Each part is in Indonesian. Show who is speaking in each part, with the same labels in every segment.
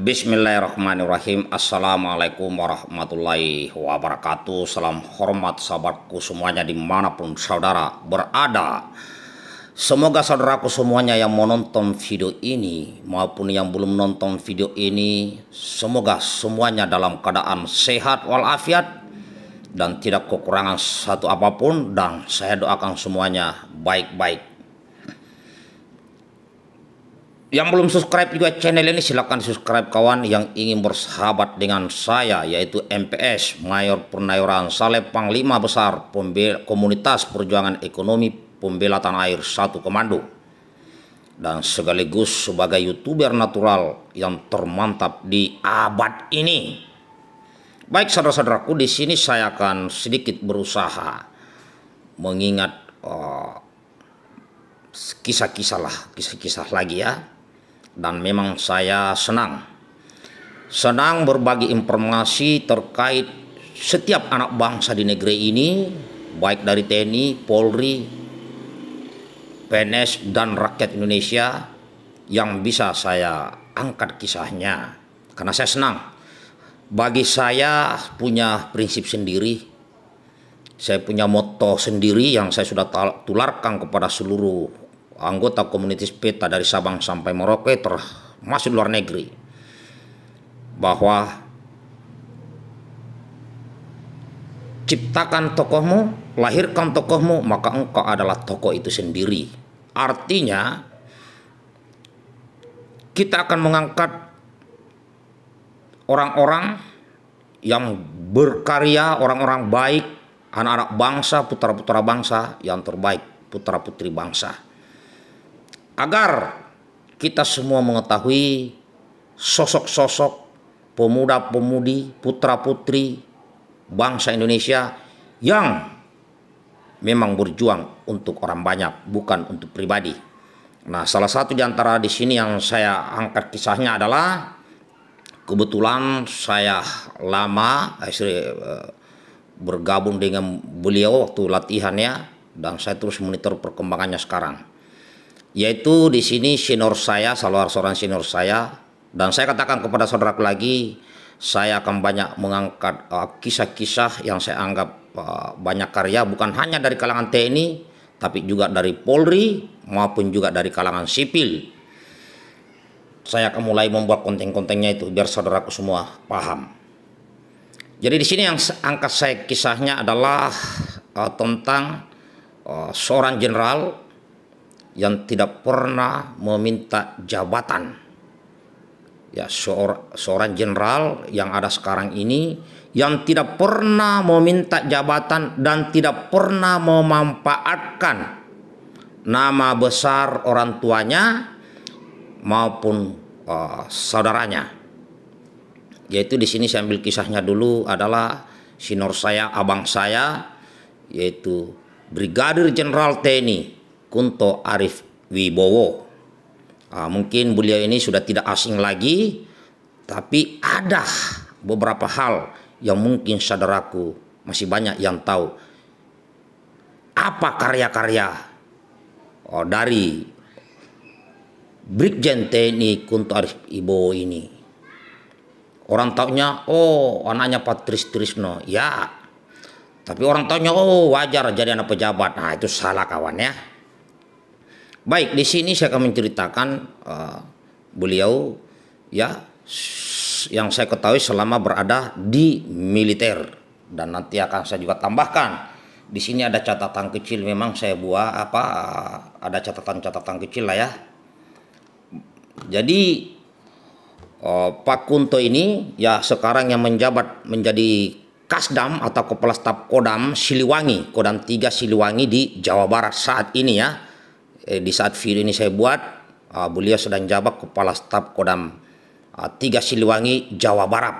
Speaker 1: Bismillahirrahmanirrahim Assalamualaikum warahmatullahi wabarakatuh Salam hormat sahabatku semuanya dimanapun saudara berada Semoga saudaraku semuanya yang menonton video ini Maupun yang belum menonton video ini Semoga semuanya dalam keadaan sehat walafiat Dan tidak kekurangan satu apapun Dan saya doakan semuanya baik-baik yang belum subscribe juga channel ini silahkan subscribe kawan yang ingin bersahabat dengan saya yaitu MPS Mayor Purnayuran Saleh Panglima Besar Komunitas Perjuangan Ekonomi Pembela Tanah Air Satu Komando dan sekaligus sebagai youtuber natural yang termantap di abad ini. Baik saudara-saudaraku di sini saya akan sedikit berusaha mengingat eh, kisah-kisah uh, kisah -kisah lah kisah-kisah lagi ya dan memang saya senang. Senang berbagi informasi terkait setiap anak bangsa di negeri ini, baik dari TNI, Polri, PNS, dan rakyat Indonesia yang bisa saya angkat kisahnya. Karena saya senang. Bagi saya punya prinsip sendiri, saya punya moto sendiri yang saya sudah tularkan kepada seluruh anggota komunitas PETA dari Sabang sampai Merauke termasuk luar negeri bahwa ciptakan tokohmu, lahirkan tokohmu, maka engkau adalah tokoh itu sendiri. Artinya kita akan mengangkat orang-orang yang berkarya, orang-orang baik, anak-anak bangsa, putra-putra bangsa yang terbaik, putra-putri bangsa agar kita semua mengetahui sosok-sosok pemuda-pemudi, putra-putri bangsa Indonesia yang memang berjuang untuk orang banyak, bukan untuk pribadi. Nah, salah satu di antara di sini yang saya angkat kisahnya adalah kebetulan saya lama istri, eh, eh, bergabung dengan beliau waktu latihannya dan saya terus monitor perkembangannya sekarang yaitu di sini senior saya, salah seorang senior saya, dan saya katakan kepada saudara lagi, saya akan banyak mengangkat uh, kisah-kisah uh, yang saya anggap uh, banyak karya, bukan hanya dari kalangan TNI, tapi juga dari Polri maupun juga dari kalangan sipil. Saya akan mulai membuat konten-kontennya itu biar saudaraku semua paham. Jadi di sini yang angkat saya kisahnya adalah uh, tentang uh, seorang jenderal yang tidak pernah meminta jabatan. Ya, seorang jenderal yang ada sekarang ini yang tidak pernah meminta jabatan dan tidak pernah memanfaatkan nama besar orang tuanya maupun uh, saudaranya. Yaitu di sini saya ambil kisahnya dulu adalah sinor saya, abang saya yaitu Brigadir Jenderal TNI Kunto Arif Wibowo. Uh, mungkin beliau ini sudah tidak asing lagi, tapi ada beberapa hal yang mungkin saudaraku masih banyak yang tahu. Apa karya-karya oh, dari Brigjen TNI Kunto Arif Wibowo ini? Orang taunya, oh anaknya Patris Trisno. Ya, tapi orang taunya, oh wajar jadi anak pejabat. Nah itu salah kawan ya Baik, di sini saya akan menceritakan uh, beliau ya yang saya ketahui selama berada di militer dan nanti akan saya juga tambahkan di sini ada catatan kecil memang saya buat apa eh, ada catatan-catatan kecil lah ya jadi uh, Pak Kunto ini ya sekarang yang menjabat menjadi Kasdam atau Kepala Staf Kodam Siliwangi Kodam 3 Siliwangi di Jawa Barat saat ini ya eh, di saat video ini saya buat uh, beliau sedang jabat kepala staf Kodam uh, ah, 3 Siliwangi Jawa Barat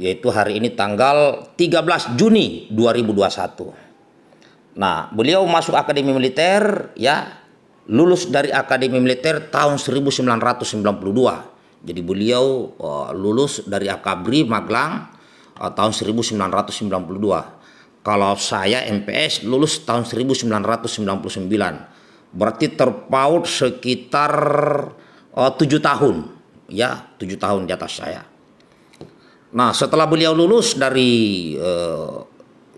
Speaker 1: yaitu hari ini tanggal 13 Juni 2021. Nah, beliau masuk akademi militer ya, lulus dari akademi militer tahun 1992. Jadi beliau uh, lulus dari Akabri Magelang uh, tahun 1992. Kalau saya MPS lulus tahun 1999 berarti terpaut sekitar eh, tujuh tahun ya tujuh tahun di atas saya nah setelah beliau lulus dari uh,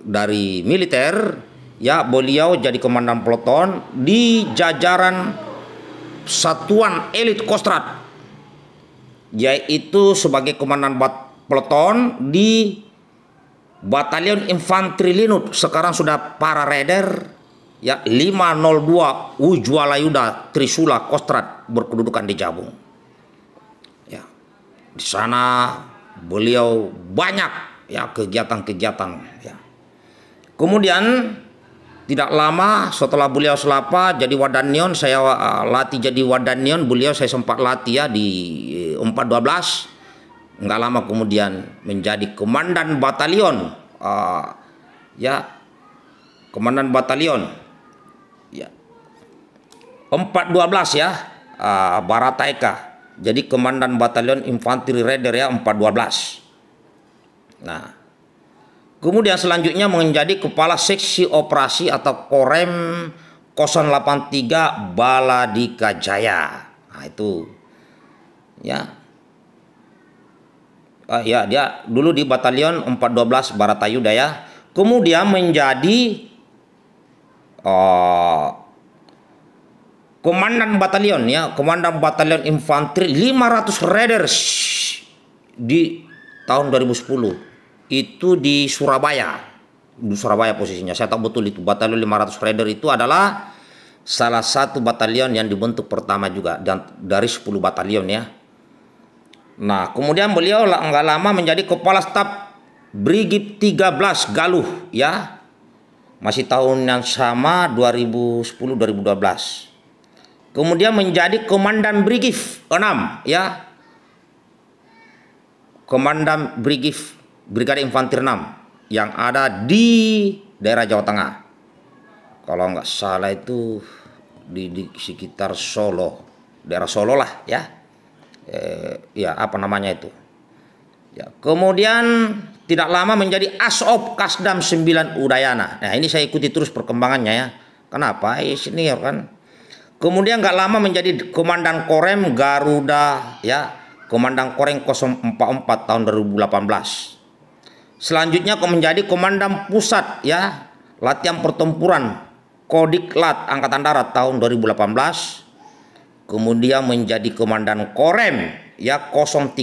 Speaker 1: dari militer ya beliau jadi komandan peloton di jajaran satuan elit kostrat yaitu sebagai komandan bat peloton di batalion infanteri Linut sekarang sudah para raider ya 502 Yuda Trisula Kostrat berkedudukan di Jabung. Ya. Di sana beliau banyak ya kegiatan-kegiatan ya. Kemudian tidak lama setelah beliau selapa jadi wadanion saya uh, latih jadi wadanion beliau saya sempat latih ya di 412 eh, Enggak lama kemudian menjadi komandan batalion uh, ya komandan batalion 412 ya uh, ah, Barataika jadi komandan batalion infanteri raider ya 412 nah kemudian selanjutnya menjadi kepala seksi operasi atau korem 083 Baladika Jaya nah itu ya uh, ya dia dulu di batalion 412 Baratayuda ya kemudian menjadi uh, komandan batalion ya, komandan batalion infanteri 500 Raiders di tahun 2010 itu di Surabaya. Di Surabaya posisinya. Saya tahu betul itu batalion 500 Raider itu adalah salah satu batalion yang dibentuk pertama juga dan dari 10 batalion ya. Nah, kemudian beliau nggak lama menjadi kepala staf Brigif 13 Galuh ya. Masih tahun yang sama 2010 2012 kemudian menjadi komandan brigif Enam, ya komandan brigif brigade infanter 6 yang ada di daerah Jawa Tengah kalau nggak salah itu di, di sekitar Solo daerah Solo lah ya eh, ya apa namanya itu ya kemudian tidak lama menjadi asop Kasdam 9 Udayana nah ini saya ikuti terus perkembangannya ya kenapa eh, senior kan Kemudian nggak lama menjadi Komandan Korem Garuda ya, Komandan Korem 044 tahun 2018. Selanjutnya kok menjadi Komandan Pusat ya, Latihan Pertempuran Kodiklat Angkatan Darat tahun 2018. Kemudian menjadi Komandan Korem ya 032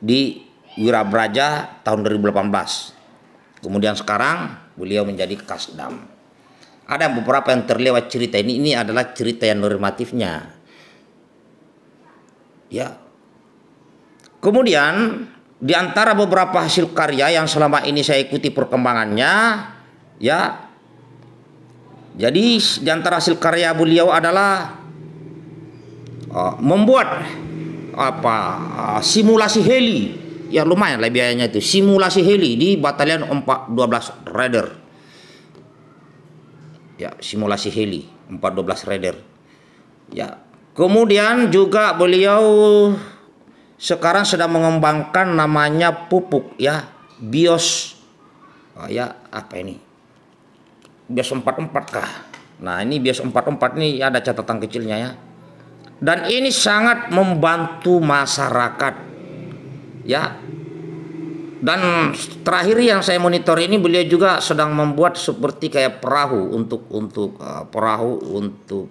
Speaker 1: di Wirabraja tahun 2018. Kemudian sekarang beliau menjadi Kasdam. Ada beberapa yang terlewat cerita ini. Ini adalah cerita yang normatifnya. Ya. Kemudian di antara beberapa hasil karya yang selama ini saya ikuti perkembangannya, ya. Jadi di antara hasil karya beliau adalah uh, membuat apa uh, simulasi heli ya lumayan lah biayanya itu simulasi heli di batalion 412 Raider ya simulasi heli 412 radar ya kemudian juga beliau sekarang sedang mengembangkan namanya pupuk ya bios oh, ya apa ini bios 44 kah nah ini bios 44 ini ada catatan kecilnya ya dan ini sangat membantu masyarakat ya dan terakhir yang saya monitor ini beliau juga sedang membuat seperti kayak perahu untuk untuk uh, perahu untuk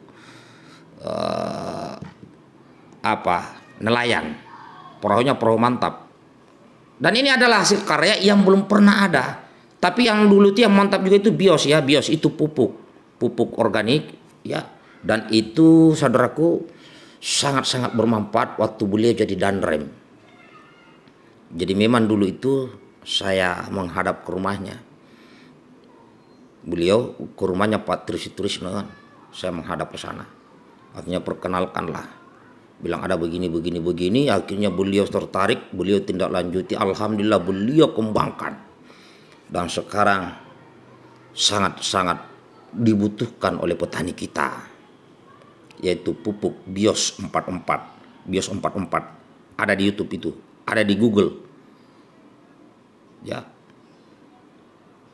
Speaker 1: uh, apa nelayan. Perahunya perahu mantap. Dan ini adalah hasil karya yang belum pernah ada. Tapi yang dulu itu yang mantap juga itu bios ya, bios itu pupuk, pupuk organik ya. Dan itu saudaraku sangat-sangat bermanfaat waktu beliau jadi danrem jadi memang dulu itu saya menghadap ke rumahnya. Beliau ke rumahnya Pak Turis-Turis kan. Saya menghadap ke sana. Akhirnya perkenalkanlah. Bilang ada begini, begini, begini. Akhirnya beliau tertarik, beliau tindak lanjuti. Alhamdulillah beliau kembangkan. Dan sekarang sangat-sangat dibutuhkan oleh petani kita. Yaitu pupuk bios 44. Bios 44 ada di YouTube itu ada di Google. Ya.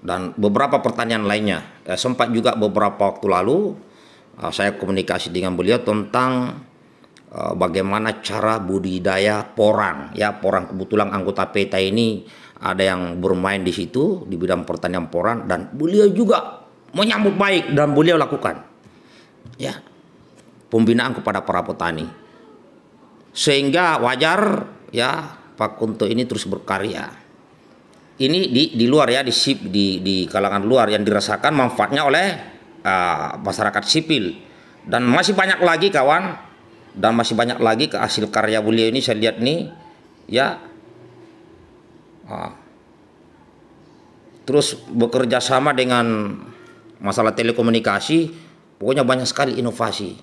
Speaker 1: Dan beberapa pertanyaan lainnya. Ya, sempat juga beberapa waktu lalu uh, saya komunikasi dengan beliau tentang uh, bagaimana cara budidaya porang. Ya, porang kebetulan anggota PETA ini ada yang bermain di situ di bidang pertanian porang dan beliau juga menyambut baik dan beliau lakukan. Ya. Pembinaan kepada para petani. Sehingga wajar ya Pak Kunto ini terus berkarya. Ini di, di luar ya, di, sip, di, di kalangan luar yang dirasakan manfaatnya oleh uh, masyarakat sipil. Dan masih banyak lagi kawan, dan masih banyak lagi ke hasil karya beliau ini saya lihat nih, ya. Uh, terus bekerja sama dengan masalah telekomunikasi, pokoknya banyak sekali inovasi.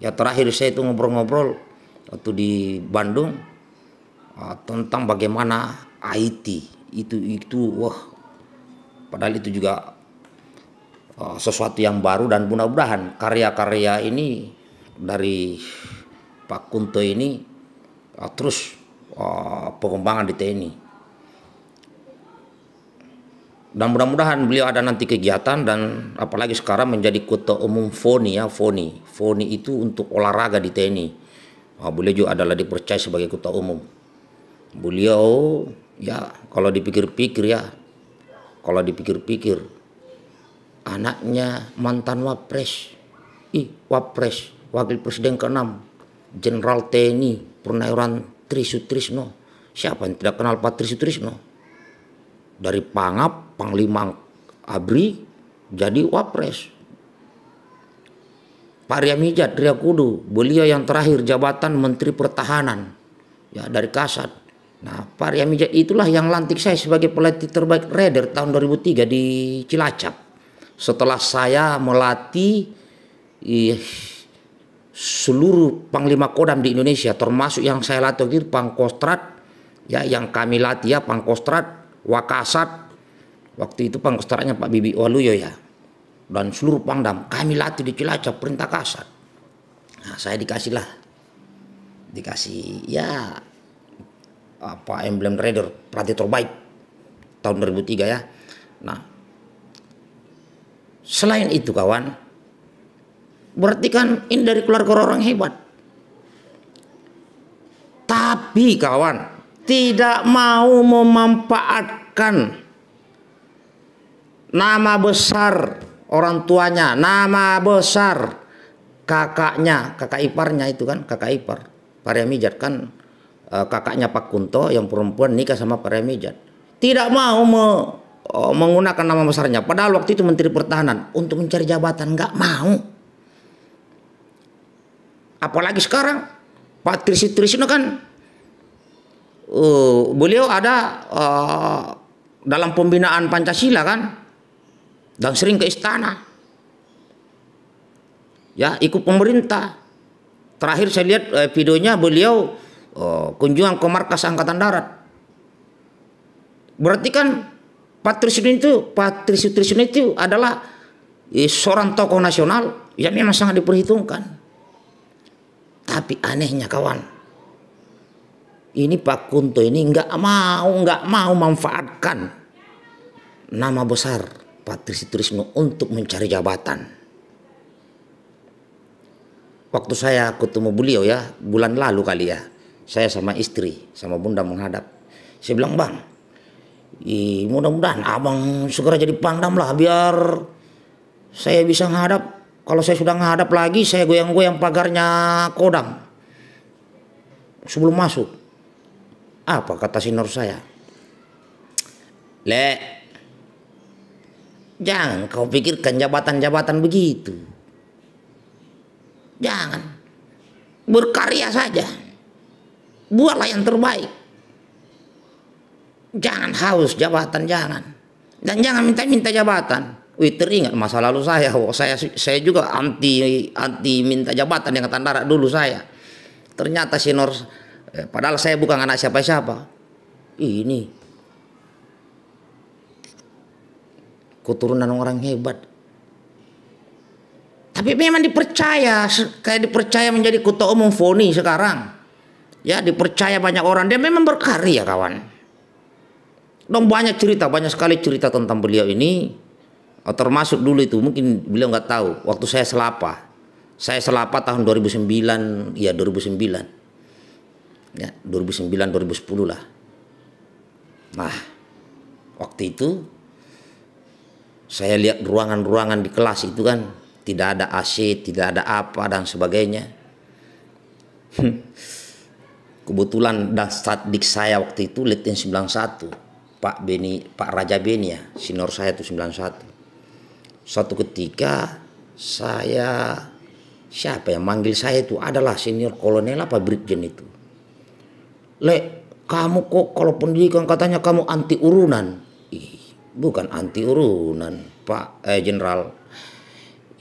Speaker 1: Ya terakhir saya itu ngobrol-ngobrol waktu di Bandung, Ah, tentang bagaimana IT itu itu wah padahal itu juga ah, sesuatu yang baru dan mudah-mudahan karya-karya ini dari Pak Kunto ini ah, terus uh, pengembangan di TNI dan mudah-mudahan beliau ada nanti kegiatan dan apalagi sekarang menjadi kota umum FONI ya FONI FONI itu untuk olahraga di TNI beliau juga adalah dipercaya sebagai kota umum beliau ya kalau dipikir-pikir ya kalau dipikir-pikir anaknya mantan wapres ih wapres wakil presiden ke-6 Jenderal TNI Purnawiran Tri Sutrisno siapa yang tidak kenal Pak Tri Sutrisno dari Pangap Panglima Abri jadi wapres Pak Riamijat Mijat beliau yang terakhir jabatan Menteri Pertahanan ya dari Kasat Nah, Pak ya, Mijat itulah yang lantik saya sebagai pelatih terbaik Raider tahun 2003 di Cilacap. Setelah saya melatih eh, seluruh panglima kodam di Indonesia, termasuk yang saya latih itu Pangkostrat, ya yang kami latih ya Pangkostrat, Wakasat, waktu itu Pangkostratnya Pak Bibi Waluyo ya, dan seluruh pangdam kami latih di Cilacap perintah kasat. Nah, saya dikasihlah, dikasih ya apa emblem Raider pelatih terbaik tahun 2003 ya. Nah, selain itu kawan, berarti kan ini dari keluarga orang hebat. Tapi kawan, tidak mau memanfaatkan nama besar orang tuanya, nama besar kakaknya, kakak iparnya itu kan, kakak ipar. Pariamijat kan Eh, kakaknya Pak Kunto yang perempuan nikah sama Pak Remijan Tidak mau me, uh, menggunakan nama besarnya. Padahal waktu itu Menteri Pertahanan untuk mencari jabatan nggak mau. Apalagi sekarang Pak Trisi Trisno kan uh, beliau ada uh, dalam pembinaan Pancasila kan dan sering ke istana ya ikut pemerintah terakhir saya lihat eh, videonya beliau Oh, kunjungan ke markas angkatan darat. Berarti kan Patrisiun itu Patrisiun itu adalah eh, seorang tokoh nasional yang memang sangat diperhitungkan. Tapi anehnya kawan, ini Pak Kunto ini nggak mau nggak mau manfaatkan nama besar Patrisi Turismo untuk mencari jabatan. Waktu saya ketemu beliau ya bulan lalu kali ya saya sama istri sama bunda menghadap saya bilang bang mudah-mudahan abang segera jadi pangdam lah biar saya bisa menghadap kalau saya sudah menghadap lagi saya goyang-goyang pagarnya kodam sebelum masuk apa kata sinor saya le jangan kau pikirkan jabatan-jabatan begitu jangan berkarya saja buatlah yang terbaik jangan haus jabatan jangan dan jangan minta-minta jabatan Wih teringat masa lalu saya, oh, saya saya juga anti anti minta jabatan yang tandara dulu saya. Ternyata sinor, eh, padahal saya bukan anak siapa-siapa. Ini keturunan orang hebat. Tapi memang dipercaya, kayak dipercaya menjadi ketua umum Foni sekarang ya dipercaya banyak orang dia memang berkarya kawan dong banyak cerita banyak sekali cerita tentang beliau ini oh, termasuk dulu itu mungkin beliau nggak tahu waktu saya selapa saya selapa tahun 2009 ya 2009 ya 2009 2010 lah nah waktu itu saya lihat ruangan-ruangan di kelas itu kan tidak ada AC tidak ada apa dan sebagainya kebetulan dik saya waktu itu sembilan 91 Pak Beni Pak Raja Beni ya sinor saya itu 91 suatu ketika saya siapa yang manggil saya itu adalah senior kolonel apa brigjen itu le kamu kok kalau pendidikan katanya kamu anti urunan Ih, bukan anti urunan pak eh, jenderal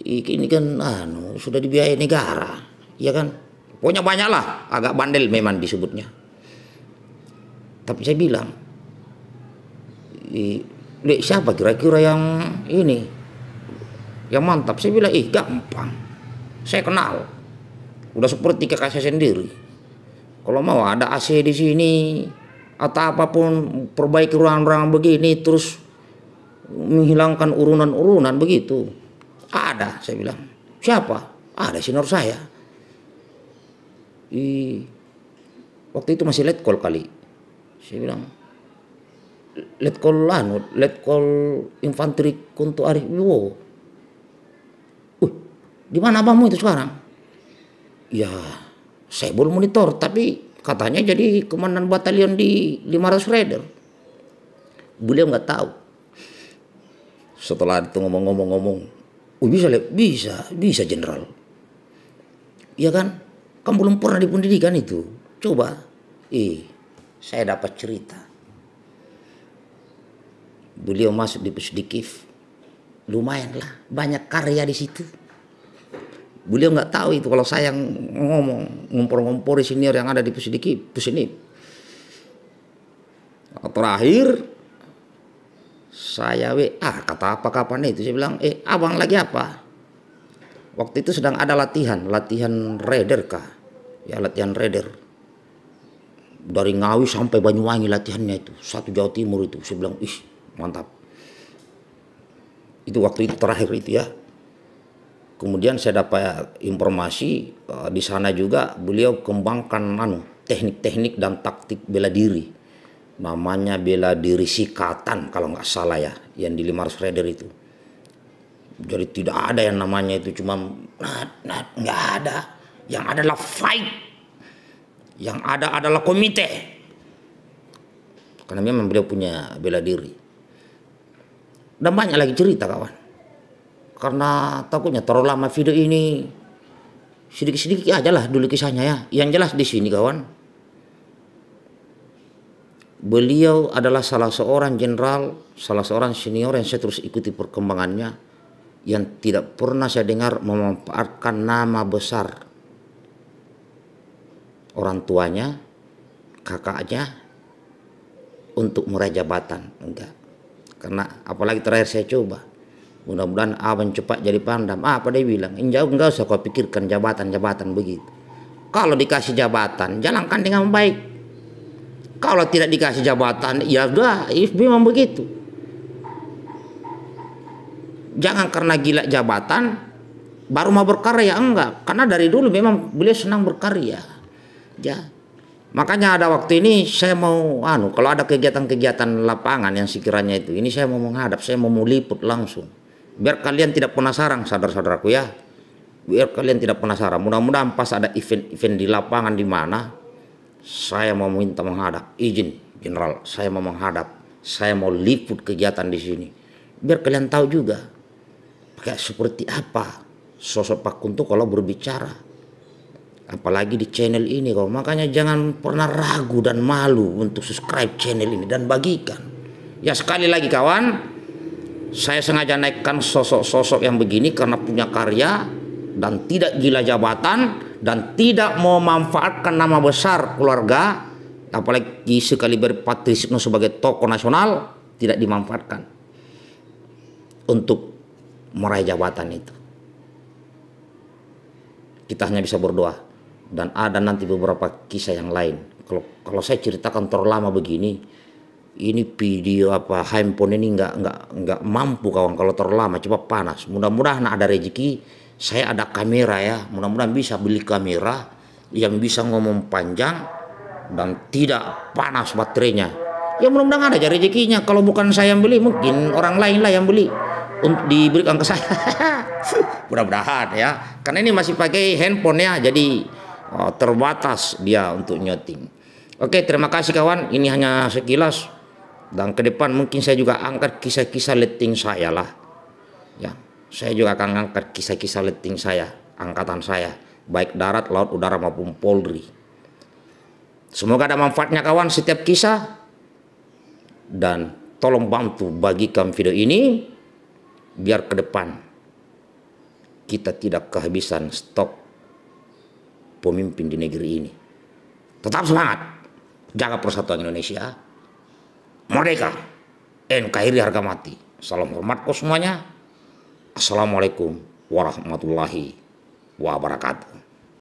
Speaker 1: ini kan anu sudah dibiayai negara ya kan Pokoknya banyaklah, agak bandel memang disebutnya. Tapi saya bilang, Dek, siapa kira-kira yang ini? Yang mantap. Saya bilang, ih gampang. Saya kenal. Udah seperti kakak saya sendiri. Kalau mau ada AC di sini, atau apapun, perbaiki ruangan-ruangan begini, terus menghilangkan urunan-urunan begitu. Ada, saya bilang. Siapa? Ada sinar saya I, waktu itu masih letkol kali saya bilang letkol anu letkol infanteri Kunto Arif Wibowo uh di mana abangmu itu sekarang ya saya belum monitor tapi katanya jadi komandan batalion di 500 Raider beliau nggak tahu setelah itu ngomong-ngomong-ngomong oh, bisa bisa bisa jenderal Iya kan kamu belum pernah di pendidikan itu. Coba. Ih, saya dapat cerita. Beliau masuk di Pusdikif. Lumayan lah, banyak karya di situ. Beliau nggak tahu itu kalau saya yang ngomong ngompor-ngompori senior yang ada di Pusdikif, Pusdikif. Terakhir saya WA kata apa kapan itu saya bilang eh abang lagi apa waktu itu sedang ada latihan, latihan raider kah? Ya latihan raider. Dari Ngawi sampai Banyuwangi latihannya itu, satu Jawa Timur itu. Saya bilang, ih mantap. Itu waktu itu terakhir itu ya. Kemudian saya dapat informasi uh, di sana juga beliau kembangkan anu teknik-teknik dan taktik bela diri. Namanya bela diri sikatan kalau nggak salah ya, yang di 500 raider itu jadi tidak ada yang namanya itu cuma nat nat nggak ada yang adalah fight yang ada adalah komite karena memang beliau punya bela diri dan banyak lagi cerita kawan karena takutnya terlalu lama video ini sedikit-sedikit aja lah dulu kisahnya ya yang jelas di sini kawan beliau adalah salah seorang jenderal salah seorang senior yang saya terus ikuti perkembangannya yang tidak pernah saya dengar memanfaatkan nama besar orang tuanya, kakaknya untuk meraih jabatan. Enggak. Karena apalagi terakhir saya coba. Mudah-mudahan abang cepat jadi pandam. Ah, apa dia bilang? Jauh enggak usah kau pikirkan jabatan-jabatan begitu. Kalau dikasih jabatan, jalankan dengan baik. Kalau tidak dikasih jabatan, ya udah, memang begitu jangan karena gila jabatan baru mau berkarya enggak karena dari dulu memang beliau senang berkarya ya makanya ada waktu ini saya mau anu kalau ada kegiatan-kegiatan lapangan yang sekiranya itu ini saya mau menghadap saya mau meliput langsung biar kalian tidak penasaran saudara-saudaraku ya biar kalian tidak penasaran mudah-mudahan pas ada event-event di lapangan di mana saya mau minta menghadap izin general saya mau menghadap saya mau liput kegiatan di sini biar kalian tahu juga kayak seperti apa sosok Pak Kunto kalau berbicara apalagi di channel ini kok makanya jangan pernah ragu dan malu untuk subscribe channel ini dan bagikan ya sekali lagi kawan saya sengaja naikkan sosok-sosok yang begini karena punya karya dan tidak gila jabatan dan tidak mau memanfaatkan nama besar keluarga apalagi sekali berpatrisipno sebagai tokoh nasional tidak dimanfaatkan untuk meraih jabatan itu. Kita hanya bisa berdoa dan ada nanti beberapa kisah yang lain. Kalau kalau saya ceritakan terlalu lama begini, ini video apa handphone ini nggak nggak nggak mampu kawan kalau terlalu lama coba panas. Mudah-mudahan ada rezeki saya ada kamera ya. Mudah-mudahan bisa beli kamera yang bisa ngomong panjang dan tidak panas baterainya. Ya mudah-mudahan ada rezekinya. Kalau bukan saya yang beli, mungkin orang lain lah yang beli untuk diberikan ke saya mudah-mudahan ya karena ini masih pakai handphone ya jadi oh, terbatas dia untuk nyoting oke terima kasih kawan ini hanya sekilas dan ke depan mungkin saya juga angkat kisah-kisah letting saya lah ya saya juga akan angkat kisah-kisah letting saya angkatan saya baik darat laut udara maupun polri semoga ada manfaatnya kawan setiap kisah dan tolong bantu bagikan video ini biar ke depan kita tidak kehabisan stok pemimpin di negeri ini. Tetap semangat, jaga persatuan Indonesia, merdeka, NKRI harga mati. Salam hormatku semuanya. Assalamualaikum warahmatullahi wabarakatuh.